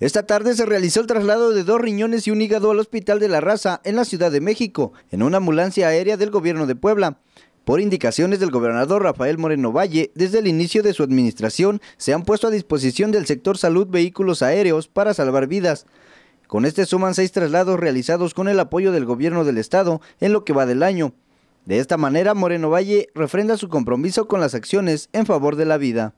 Esta tarde se realizó el traslado de dos riñones y un hígado al Hospital de la Raza en la Ciudad de México, en una ambulancia aérea del gobierno de Puebla. Por indicaciones del gobernador Rafael Moreno Valle, desde el inicio de su administración se han puesto a disposición del sector salud vehículos aéreos para salvar vidas. Con este suman seis traslados realizados con el apoyo del gobierno del estado en lo que va del año. De esta manera, Moreno Valle refrenda su compromiso con las acciones en favor de la vida.